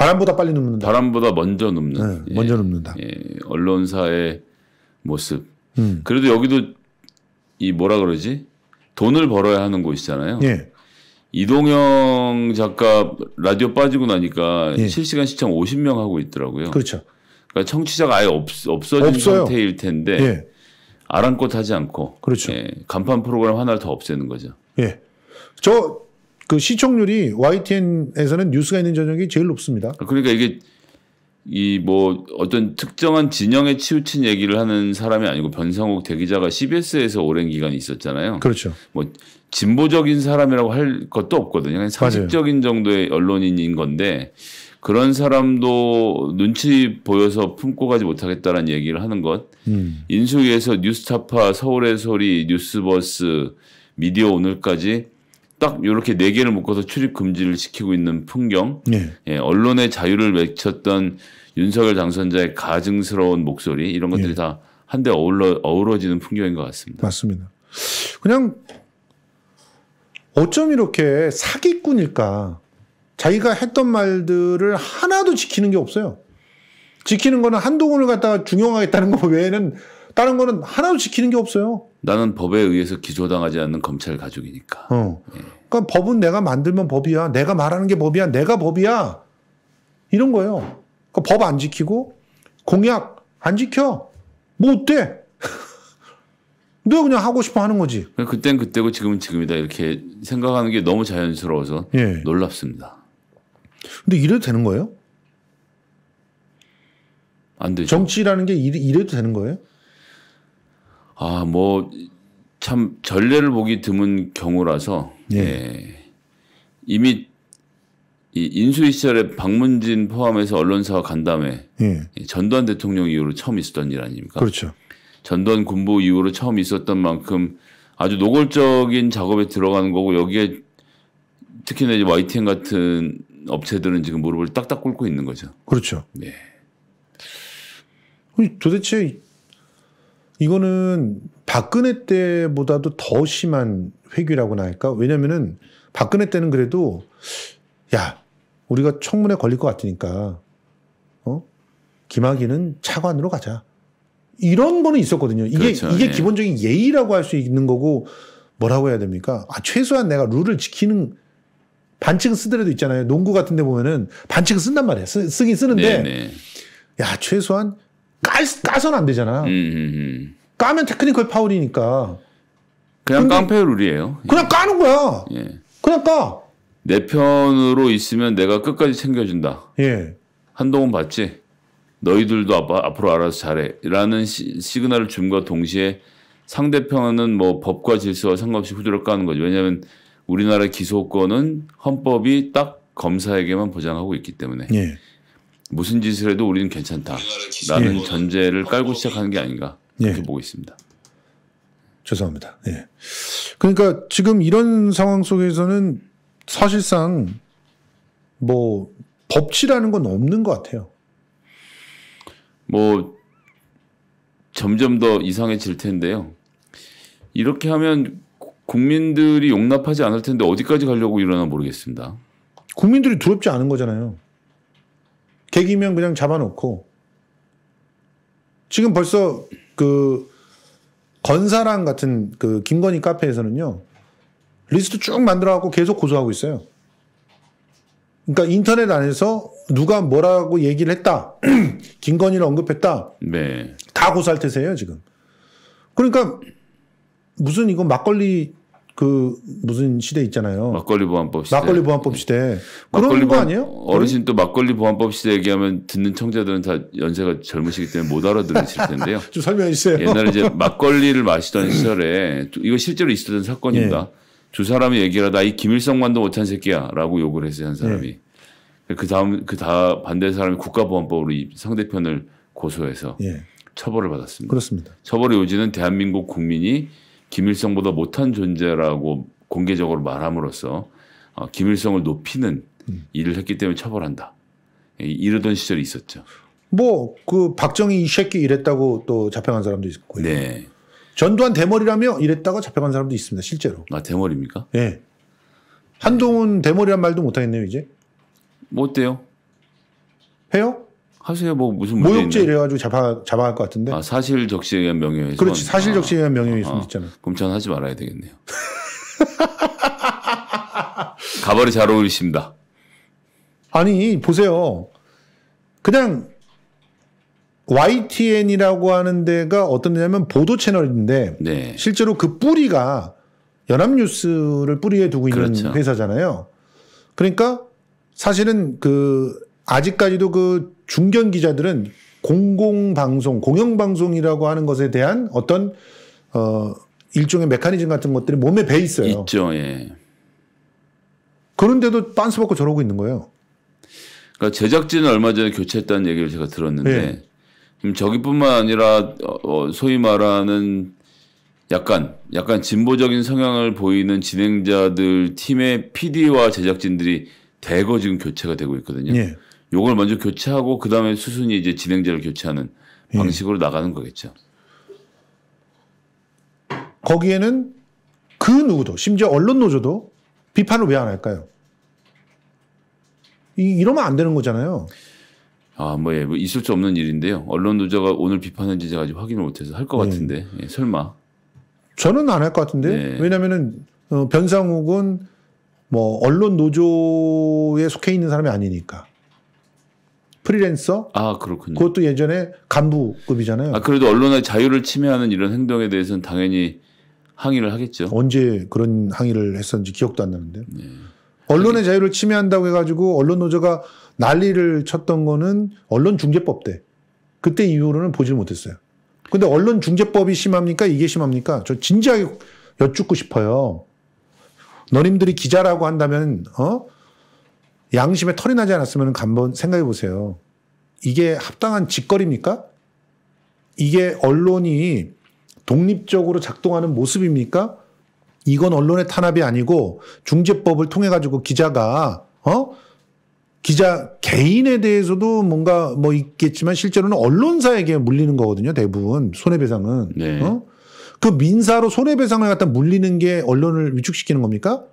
바람보다 빨리 눕는다. 바람보다 먼저 눕는. 네, 예. 먼저 눕는다. 예. 언론사의 모습. 음. 그래도 여기도 이 뭐라 그러지? 돈을 벌어야 하는 곳이잖아요. 예. 이동영 작가 라디오 빠지고 나니까 예. 실시간 시청 50명 하고 있더라고요. 그렇죠. 그러니까 청취자가 아예 없, 없어진 없어요. 상태일 텐데 예. 아랑곳하지 않고 그렇죠. 예, 간판 프로그램 하나를 더 없애는 거죠. 예. 저그 시청률이 YTN에서는 뉴스가 있는 저녁이 제일 높습니다. 그러니까 이게 이 뭐 어떤 특정한 진영에 치우친 얘기를 하는 사람이 아니고 변상욱 대기자가 CBS에서 오랜 기간 있었잖아요. 그렇죠. 뭐 진보적인 사람이라고 할 것도 없거든요. 그냥 상식적인 정도의 언론인인 건데 그런 사람도 눈치 보여서 품고 가지 못하겠다라는 얘기를 하는 것. 음. 인수위에서 뉴스타파, 서울의 소리, 뉴스버스, 미디어 오늘까지 딱 이렇게 네 개를 묶어서 출입 금지를 시키고 있는 풍경, 네. 예, 언론의 자유를 외쳤던 윤석열 당선자의 가증스러운 목소리 이런 것들이 네. 다 한데 어울러 어우러지는 풍경인 것 같습니다. 맞습니다. 그냥 어쩜 이렇게 사기꾼일까? 자기가 했던 말들을 하나도 지키는 게 없어요. 지키는 거는 한동훈을 갖다가 중용하겠다는 거 외에는 다른 거는 하나도 지키는 게 없어요. 나는 법에 의해서 기소당하지 않는 검찰 가족이니까. 어. 예. 그러니까 법은 내가 만들면 법이야. 내가 말하는 게 법이야. 내가 법이야. 이런 거예요. 그러니까 법안 지키고 공약 안 지켜. 뭐 어때? 너 그냥 하고 싶어 하는 거지. 그땐 그때고 지금은 지금이다 이렇게 생각하는 게 너무 자연스러워서 예. 놀랍습니다. 근데 이래도 되는 거예요? 안 되죠. 정치라는 게 이래, 도 되는 거예요? 아, 뭐, 참 전례를 보기 드문 경우라서, 예. 예. 이미 이 인수위 시절에 박문진 포함해서 언론사와 간담회, 예. 전두환 대통령 이후로 처음 있었던 일 아닙니까? 그렇죠. 전두환 군부 이후로 처음 있었던 만큼 아주 노골적인 작업에 들어가는 거고 여기에 특히나 이제 YTN 같은 업체들은 지금 무릎을 딱딱 꿇고 있는 거죠. 그렇죠. 네. 도대체 이거는 박근혜 때보다도 더 심한 회귀라고나 할까? 왜냐면은 박근혜 때는 그래도 야, 우리가 청문회 걸릴 것 같으니까 어? 김학의는 차관으로 가자. 이런 거는 있었거든요. 이게 그렇죠, 이게 예. 기본적인 예의라고 할 수 있는 거고 뭐라고 해야 됩니까? 아, 최소한 내가 룰을 지키는 반칙은 쓰더라도 있잖아요. 농구 같은 데 보면은 반칙은 쓴단 말이에요. 쓰, 쓰긴 쓰는데 네네. 네. 야, 최소한 깔, 까선 안 되잖아. 음, 음, 음. 까면 테크니컬 파울이니까. 그냥 깡패 룰이에요. 그냥 예. 까는 거야. 예. 그냥 까. 내 편으로 있으면 내가 끝까지 챙겨준다. 예. 한동훈 봤지? 너희들도 앞으로 알아서 잘해. 라는 시, 그널을 줌과 동시에 상대편은 뭐 법과 질서와 상관없이 후드를 까는 거죠. 왜냐하면 우리나라 기소권은 헌법이 딱 검사에게만 보장하고 있기 때문에. 예. 무슨 짓을 해도 우리는 괜찮다. 라는 예. 전제를 깔고 시작하는 게 아닌가 그렇게 예. 보고 있습니다. 죄송합니다. 예. 그러니까 지금 이런 상황 속에서는 사실상 뭐 법치라는 건 없는 것 같아요. 뭐 점점 더 이상해질 텐데요. 이렇게 하면 국민들이 용납하지 않을 텐데 어디까지 가려고 이러나 모르겠습니다. 국민들이 두렵지 않은 거잖아요. 계기면 그냥 잡아놓고 지금 벌써 그 건사랑 같은 그 김건희 카페에서는요 리스트 쭉 만들어갖고 계속 고소하고 있어요. 그러니까 인터넷 안에서 누가 뭐라고 얘기를 했다, 김건희를 언급했다, 네. 다 고소할 태세예요 지금. 그러니까 무슨 이거 막걸리 그 무슨 시대 있잖아요. 막걸리 보안법 시대. 막걸리 보안법 시대. 네. 막걸리 그런 거 아니에요? 어르신 네? 또 막걸리 보안법 시대 얘기하면 듣는 청자들은 다 연세가 젊으시기 때문에 못 알아들으실 텐데요. 좀 설명해 주세요. 옛날에 이제 막걸리를 마시던 시절에 이거 실제로 있었던 사건입니다. 예. 두 사람이 얘기를 하다 이 김일성만도 못한 새끼야라고 욕을 했어요 한 사람이. 예. 그 다음 그 다 반대 사람이 국가보안법으로 이 상대편을 고소해서 예. 처벌을 받았습니다. 그렇습니다. 처벌의 요지는 대한민국 국민이 김일성보다 못한 존재라고 공개적으로 말함으로써 어, 김일성을 높이는 음. 일을 했기 때문에 처벌한다. 이러던 시절이 있었죠. 뭐 그 박정희 이 새끼 이랬다고 또 잡혀간 사람도 있고요. 네. 전두환 대머리라며 이랬다가 잡혀간 사람도 있습니다. 실제로. 아 대머리입니까? 예. 한동훈 대머리란 말도 못하겠네요 이제. 뭐어때요 해요? 하세요. 뭐 무슨 모욕죄 이래가지고 잡아 잡아갈 것 같은데. 아, 사실 적시에 의한 명예훼손. 그렇지 사실 적시에 명예훼손 아, 아, 아. 있잖아요. 그럼 전 하지 말아야 되겠네요. 가발이 잘 어울리십니다. 아니 보세요. 그냥 YTN이라고 하는 데가 어떤 데냐면 보도 채널인데 네. 실제로 그 뿌리가 연합뉴스를 뿌리에 두고 있는 그렇죠. 회사잖아요. 그러니까 사실은 그 아직까지도 그 중견 기자들은 공공방송, 공영방송이라고 하는 것에 대한 어떤, 어, 일종의 메커니즘 같은 것들이 몸에 배 있어요. 있죠, 예. 그런데도 빤스 받고 저러고 있는 거예요. 그러니까 제작진은 얼마 전에 교체했다는 얘기를 제가 들었는데, 예. 지금 저기뿐만 아니라, 어, 어, 소위 말하는 약간, 약간 진보적인 성향을 보이는 진행자들 팀의 PD와 제작진들이 대거 지금 교체가 되고 있거든요. 예. 요걸 먼저 교체하고 그 다음에 수순이 이제 진행자를 교체하는 예. 방식으로 예. 나가는 거겠죠. 거기에는 그 누구도 심지어 언론 노조도 비판을 왜 안 할까요? 이, 이 러면안 되는 거잖아요. 아, 뭐, 예, 뭐 있을 수 없는 일인데요. 언론 노조가 오늘 비판한지 제가 아직 확인을 못해서 할것 예. 같은데, 예. 설마. 저는 안 할 것 같은데, 예. 왜냐면은, 어, 변상욱은 뭐, 언론 노조에 속해 있는 사람이 아니니까. 프리랜서. 아, 그렇군요. 그것도 예전에 간부급이잖아요. 아, 그래도 언론의 자유를 침해하는 이런 행동에 대해서는 당연히 항의를 하겠죠. 언제 그런 항의를 했었는지 기억도 안 나는데. 네. 언론의 자유를 침해한다고 해가지고 언론 노조가 난리를 쳤던 거는 언론중재법 때. 그때 이후로는 보질 못했어요. 근데 언론중재법이 심합니까? 이게 심합니까? 저 진지하게 여쭙고 싶어요. 너님들이 기자라고 한다면, 어? 양심에 털이 나지 않았으면 한번 생각해 보세요. 이게 합당한 짓거리입니까 이게 언론이 독립적으로 작동하는 모습입니까? 이건 언론의 탄압이 아니고 중재법을 통해 가지고 기자가 어? 기자 개인에 대해서도 뭔가 뭐 있겠지만 실제로는 언론사에게 물리는 거거든요. 대부분 손해배상은. 네. 어? 그 민사로 손해배상을 갖다 물리는 게 언론을 위축시키는 겁니까?